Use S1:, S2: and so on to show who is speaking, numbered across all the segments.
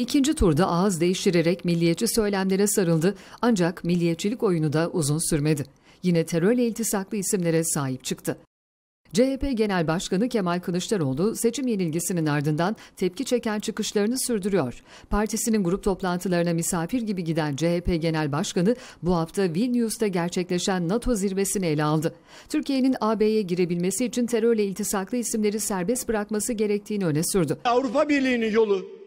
S1: İkinci turda ağız değiştirerek milliyetçi söylemlere sarıldı ancak milliyetçilik oyunu da uzun sürmedi. Yine terörle iltisaklı isimlere sahip çıktı. CHP Genel Başkanı Kemal Kılıçdaroğlu seçim yenilgisinin ardından tepki çeken çıkışlarını sürdürüyor. Partisinin grup toplantılarına misafir gibi giden CHP Genel Başkanı bu hafta Vilnius'ta gerçekleşen NATO zirvesini ele aldı. Türkiye'nin AB'ye girebilmesi için terörle iltisaklı isimleri serbest bırakması gerektiğini öne sürdü.
S2: Avrupa Birliği'nin yolu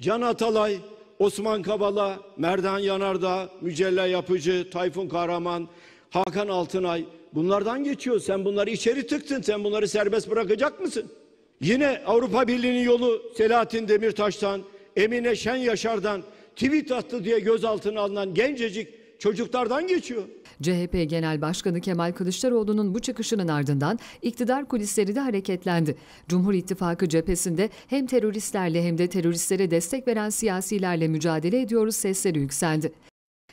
S2: Can Atalay, Osman Kabala, Merdan Yanardağ, Mücella Yapıcı, Tayfun Kahraman, Hakan Altınay bunlardan geçiyor. Sen bunları içeri tıktın. Sen bunları serbest bırakacak mısın? Yine Avrupa Birliği'nin yolu Selahattin Demirtaş'tan, Emine Şen Yaşar'dan tweet attı diye gözaltına alınan gencecik çocuklardan geçiyor.
S1: CHP Genel Başkanı Kemal Kılıçdaroğlu'nun bu çıkışının ardından iktidar kulisleri de hareketlendi. Cumhur İttifakı cephesinde hem teröristlerle hem de teröristlere destek veren siyasilerle mücadele ediyoruz sesleri yükseldi.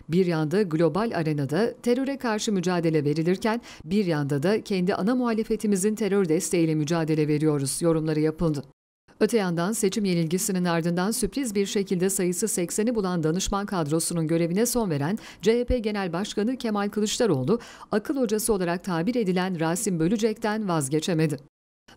S1: Bir yanda global arenada teröre karşı mücadele verilirken bir yanda da kendi ana muhalefetimizin terör desteğiyle mücadele veriyoruz yorumları yapıldı. Öte yandan seçim yenilgisinin ardından sürpriz bir şekilde sayısı 80'i bulan danışman kadrosunun görevine son veren CHP Genel Başkanı Kemal Kılıçdaroğlu, akıl hocası olarak tabir edilen Rasim Bölücek'ten vazgeçemedi.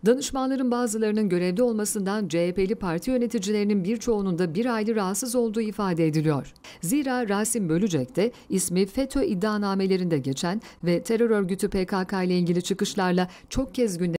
S1: Danışmanların bazılarının görevde olmasından CHP'li parti yöneticilerinin birçoğunun da bir aylı rahatsız olduğu ifade ediliyor. Zira Rasim Bölücek de ismi FETÖ iddianamelerinde geçen ve terör örgütü PKK ile ilgili çıkışlarla çok kez gündemde